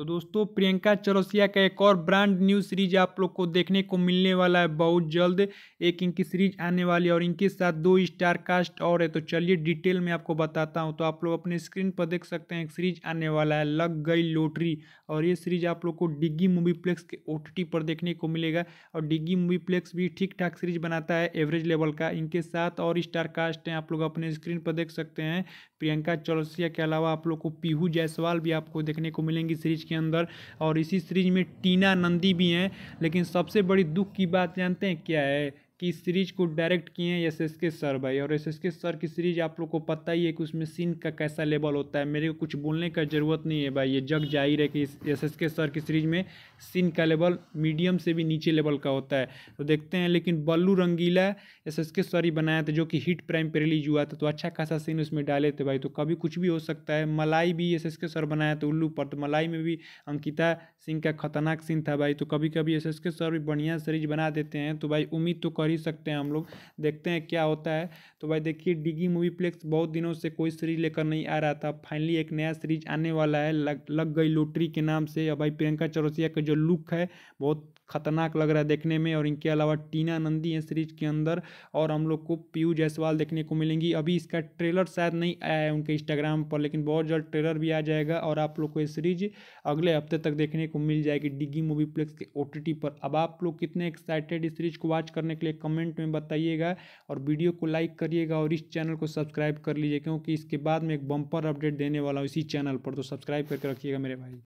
तो दोस्तों प्रियंका चरोसिया का एक और ब्रांड न्यू सीरीज आप लोग को देखने को मिलने वाला है बहुत जल्द एक इनकी सीरीज आने वाली है और इनके साथ दो स्टार कास्ट और है तो चलिए डिटेल में आपको बताता हूँ तो आप लोग अपने स्क्रीन पर देख सकते हैं एक सीरीज आने वाला है लग गई लोटरी और ये सीरीज आप लोग को डिग्गी मूवी प्लेक्स के ओ पर देखने को मिलेगा और डिग्गी मूवी प्लेक्स भी ठीक ठाक सीरीज बनाता है एवरेज लेवल का इनके साथ और स्टार कास्ट हैं आप लोग अपने स्क्रीन पर देख सकते हैं प्रियंका चौरसिया के अलावा आप लोग को पीहू जायसवाल भी आपको देखने को मिलेंगी सीरीज के अंदर और इसी सीरीज में टीना नंदी भी हैं लेकिन सबसे बड़ी दुख की बात जानते हैं क्या है की सीरीज को डायरेक्ट किए हैं एस एस के सर भाई और एस एस के सर की सीरीज आप लोग को पता ही है कि उसमें सीन का कैसा लेवल होता है मेरे को कुछ बोलने का ज़रूरत नहीं है भाई ये जग जाहिर है कि इस एस के सर की सीरीज में सीन का लेवल मीडियम से भी नीचे लेवल का होता है तो देखते हैं लेकिन Ballu Rangila S S K sir ही बनाया था जो कि हिट प्राइम पर रिलीज हुआ था तो अच्छा खासा सीन उसमें डाले थे भाई तो कभी कुछ भी हो सकता है मलाई भी एस एस के सर बनाया था उल्लू पर तो मलाई में भी अंकिता सिंह का खतरनाक सीन था भाई तो कभी कभी एस एस के सर भी बढ़िया सीरीज बना देते हैं तो भाई उम्मीद तो कर भर ही सकते हैं हम लोग देखते हैं क्या होता है तो भाई देखिए डिगी मूवी प्लेक्स बहुत दिनों से कोई सीरीज लेकर नहीं आ रहा था फाइनली एक नया सीरीज आने वाला है लग लग गई लोटरी के नाम से और भाई प्रियंका चौरसिया का जो लुक है बहुत खतरनाक लग रहा है देखने में और इनके अलावा टीना नंदी है सीरीज के अंदर और हम लोग को पीयू जायसवाल देखने को मिलेंगी अभी इसका ट्रेलर शायद नहीं आया है उनके इंस्टाग्राम पर लेकिन बहुत जल्द ट्रेलर भी आ जाएगा और आप लोग को ये सीरीज अगले हफ्ते तक देखने को मिल जाएगी डिगी मूवी प्लेक्स के ओ पर अब आप लोग कितने एक्साइटेड इस सीरीज को वॉच करने के लिए कमेंट में बताइएगा और वीडियो को लाइक करिएगा और इस चैनल को सब्सक्राइब कर लीजिए क्योंकि इसके बाद में एक बम्पर अपडेट देने वाला हूँ इसी चैनल पर तो सब्सक्राइब करके रखिएगा मेरे भाई